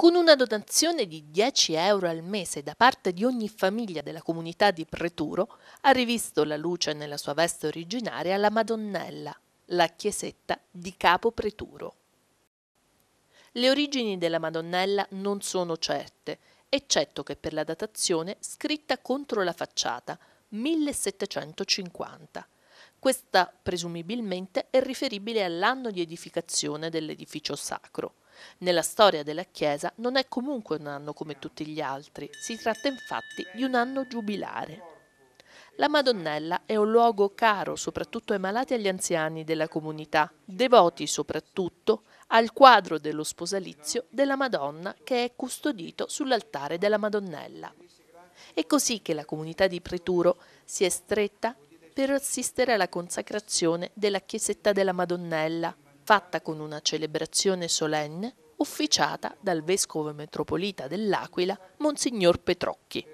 Con una dotazione di 10 euro al mese da parte di ogni famiglia della comunità di Preturo, ha rivisto la luce nella sua veste originaria la Madonnella, la chiesetta di Capo Preturo. Le origini della Madonnella non sono certe, eccetto che per la datazione scritta contro la facciata 1750 questa presumibilmente è riferibile all'anno di edificazione dell'edificio sacro. Nella storia della Chiesa non è comunque un anno come tutti gli altri, si tratta infatti di un anno giubilare. La Madonnella è un luogo caro soprattutto ai malati e agli anziani della comunità, devoti soprattutto al quadro dello sposalizio della Madonna che è custodito sull'altare della Madonnella. È così che la comunità di Preturo si è stretta per assistere alla consacrazione della chiesetta della Madonnella, fatta con una celebrazione solenne officiata dal vescovo metropolita dell'Aquila, Monsignor Petrocchi.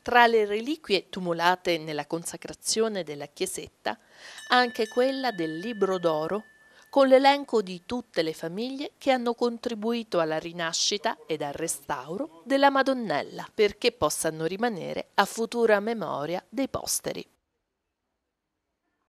Tra le reliquie tumulate nella consacrazione della chiesetta, anche quella del libro d'oro con l'elenco di tutte le famiglie che hanno contribuito alla rinascita ed al restauro della Madonnella perché possano rimanere a futura memoria dei posteri.